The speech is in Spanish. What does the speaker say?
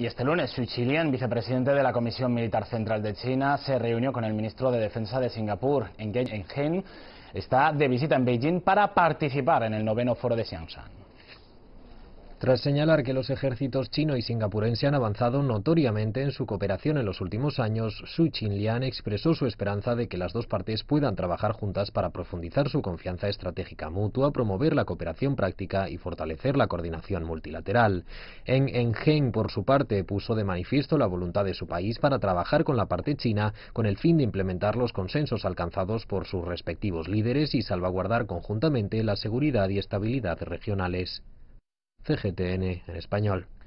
Y este lunes, Xu Chilian, vicepresidente de la Comisión Militar Central de China, se reunió con el ministro de Defensa de Singapur, Eng Está de visita en Beijing para participar en el noveno foro de Xiangshan tras señalar que los ejércitos chino y singapurense han avanzado notoriamente en su cooperación en los últimos años, Su chin expresó su esperanza de que las dos partes puedan trabajar juntas para profundizar su confianza estratégica mutua, promover la cooperación práctica y fortalecer la coordinación multilateral. En Engen, por su parte, puso de manifiesto la voluntad de su país para trabajar con la parte china con el fin de implementar los consensos alcanzados por sus respectivos líderes y salvaguardar conjuntamente la seguridad y estabilidad regionales. CGTN en español.